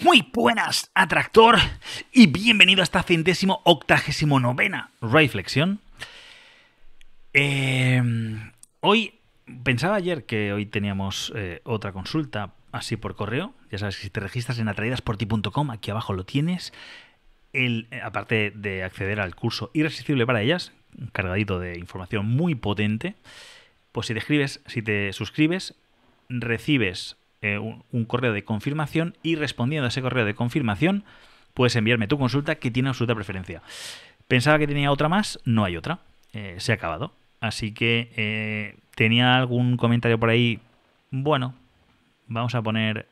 Muy buenas, atractor, y bienvenido a esta centésimo octagésimo novena reflexión. Em, hoy, pensaba ayer que hoy teníamos eh, otra consulta así por correo. Ya sabes que si te registras en atraídasporti.com, aquí abajo lo tienes. Eh, aparte de acceder al curso irresistible para ellas, cargadito de información muy potente, pues si te si te suscribes, recibes eh, un, correo de confirmación y respondiendo a ese correo de confirmación puedes enviarme tu consulta que tiene absoluta preferencia. Pensaba que tenía otra más, no hay otra, eh, se ha acabado. Así que eh, tenía algún comentario por ahí. Bueno, vamos a poner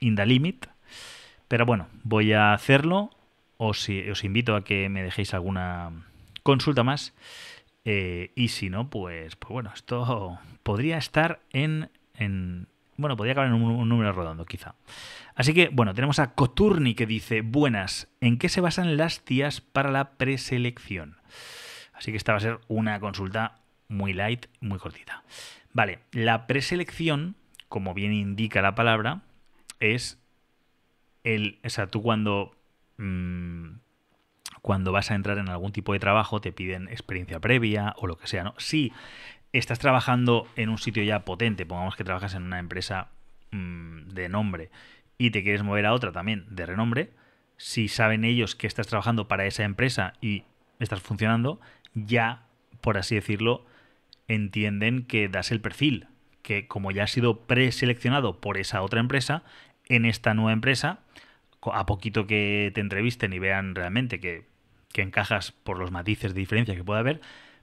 in the limit. Pero bueno, voy a hacerlo. os invito a que me dejéis alguna consulta más. Eh, y si no, pues, pues bueno, esto podría estar en, bueno, podría acabar en un, número redondo, quizá. Así que, bueno, tenemos a Coturni que dice, buenas, ¿en qué se basan las tías para la preselección? Así que esta va a ser una consulta muy light, muy cortita. Vale, la preselección, como bien indica la palabra, es el... O sea, tú cuando... Mm, cuando vas a entrar en algún tipo de trabajo te piden experiencia previa o lo que sea, ¿no? Si estás trabajando en un sitio ya potente, pongamos que trabajas en una empresa mm, de nombre y te quieres mover a otra también de renombre, si saben ellos que estás trabajando para esa empresa y estás funcionando, ya, por así decirlo, entienden que das el perfil, que como ya has sido preseleccionado por esa otra empresa, en esta nueva empresa, a poquito que te entrevisten y vean realmente que que encajas por los matices de diferencia que pueda haber,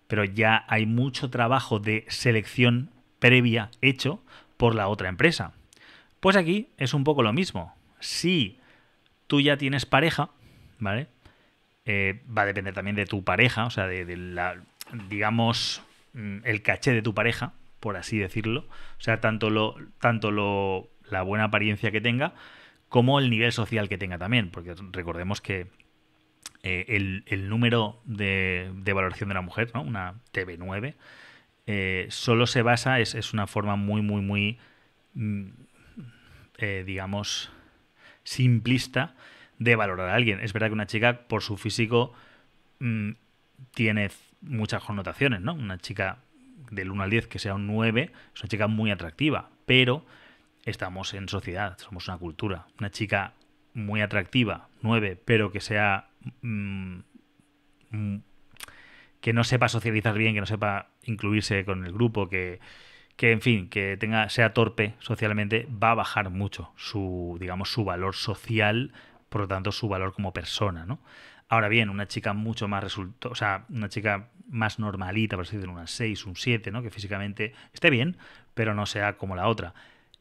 pero ya hay mucho trabajo de selección previa hecho por la otra empresa. Pues aquí es un poco lo mismo. Si tú ya tienes pareja, ¿vale? Eh, va a depender también de tu pareja, o sea, de, la, digamos, mm, el caché de tu pareja, por así decirlo. O sea, tanto lo, tanto lo, la buena apariencia que tenga como el nivel social que tenga también, porque recordemos que eh, el, número de, valoración de la mujer, una TV9, eh, solo se basa, es, una forma muy, muy, muy, mm, eh, digamos, simplista de valorar a alguien. Es verdad que una chica, por su físico, mm, tiene muchas connotaciones, ¿no? Una chica del 1 al 10 que sea un 9 es una chica muy atractiva, pero estamos en sociedad, somos una cultura. Una chica muy atractiva, 9, pero que sea Mm, mm, que no sepa socializar bien, que no sepa incluirse con el grupo, que, en fin, que tenga, sea torpe socialmente, va a bajar mucho su, digamos, su valor social, por lo tanto, su valor como persona, ¿no? Ahora bien, una chica mucho más resultó, o sea, una chica más normalita, por así decirlo, una 6, un 7, ¿no? Que físicamente esté bien, pero no sea como la otra.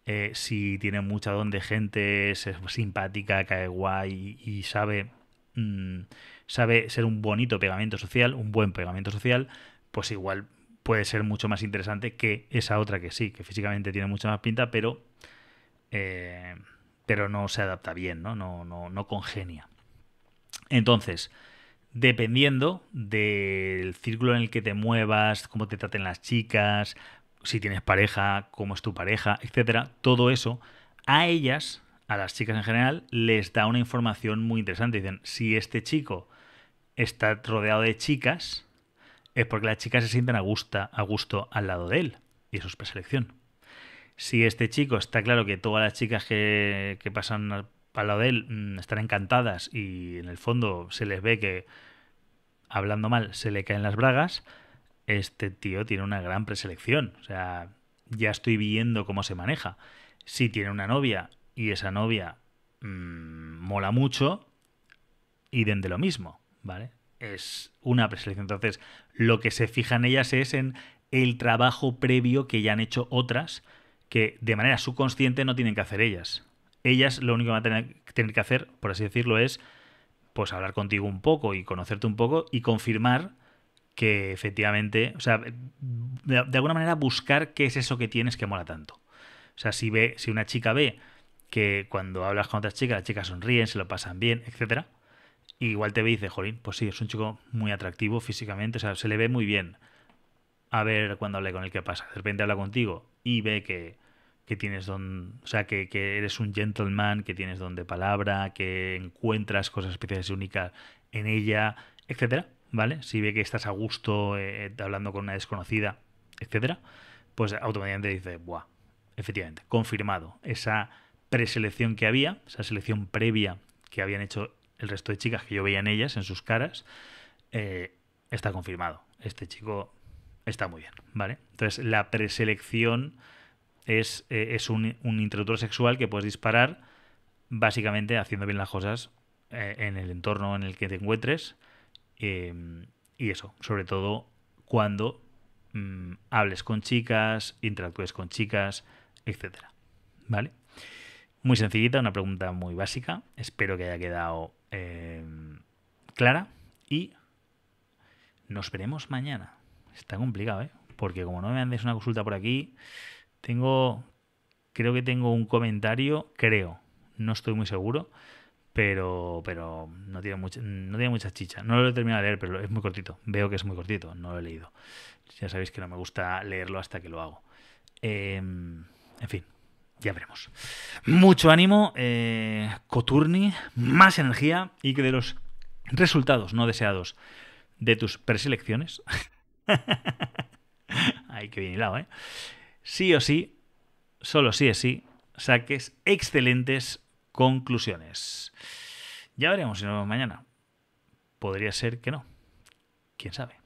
Eh, si tiene mucha don de gente, es simpática, cae guay y sabe Mm, sabe ser un bonito pegamento social, un buen pegamento social, pues igual puede ser mucho más interesante que esa otra que sí, que físicamente tiene mucha más pinta, pero, eh, pero no se adapta bien, ¿no? No, no, no congenia. Entonces, dependiendo del círculo en el que te muevas, cómo te traten las chicas, si tienes pareja, cómo es tu pareja, etcétera, todo eso a ellas a las chicas en general, les da una información muy interesante. Dicen, si este chico está rodeado de chicas, es porque las chicas se sienten a, a gusto al lado de él. Y eso es preselección. Si este chico está claro que todas las chicas que, que pasan al, lado de él mm, están encantadas y en el fondo se les ve que, hablando mal, se le caen las bragas, este tío tiene una gran preselección. O sea, ya estoy viendo cómo se maneja. Si tiene una novia y esa novia mm, mola mucho y den de lo mismo, ¿vale? Es una preselección. Entonces, lo que se fijan ellas es en el trabajo previo que ya han hecho otras que de manera subconsciente no tienen que hacer ellas. Ellas lo único que van a tener, que hacer, por así decirlo, es pues hablar contigo un poco y conocerte un poco y confirmar que efectivamente, o sea, de, de alguna manera buscar qué es eso que tienes que mola tanto. O sea, si ve, si una chica ve que cuando hablas con otras chicas, las chicas sonríen, se lo pasan bien, etcétera. igual te ve y dice, jolín, pues sí, es un chico muy atractivo físicamente, o sea, se le ve muy bien. A ver cuando hable con él qué pasa. De repente habla contigo y ve que, tienes don, o sea, que, eres un gentleman, que tienes don de palabra, que encuentras cosas especiales y únicas en ella, etcétera, ¿vale? Si ve que estás a gusto eh, eh, hablando con una desconocida, etcétera, pues automáticamente dice, buah, efectivamente, confirmado. Esa preselección que había, esa selección previa que habían hecho el resto de chicas que yo veía en ellas, en sus caras, eh, está confirmado. Este chico está muy bien, ¿vale? Entonces, la preselección es, eh, es un, un, introductor sexual que puedes disparar básicamente haciendo bien las cosas eh, en el entorno en el que te encuentres y eso, sobre todo cuando mm, hables con chicas, interactúes con chicas, etcétera, ¿vale? muy sencillita, una pregunta muy básica. Espero que haya quedado eh, clara y nos veremos mañana. Está complicado, ¿eh? Porque como no me mandes una consulta por aquí, tengo, creo que tengo un comentario, creo, no estoy muy seguro, pero, pero no, tiene mucha, no tiene mucha chicha. No lo he terminado de leer, pero es muy cortito. Veo que es muy cortito, no lo he leído. Ya sabéis que no me gusta leerlo hasta que lo hago. Eh, en fin, ya veremos. Mucho ánimo, eh, Coturni, más energía y que de los resultados no deseados de tus preselecciones. Ay, que bien hilado, ¿eh? Sí o sí, solo sí o sí, saques excelentes conclusiones. Ya veremos si no mañana. Podría ser que no. ¿Quién sabe?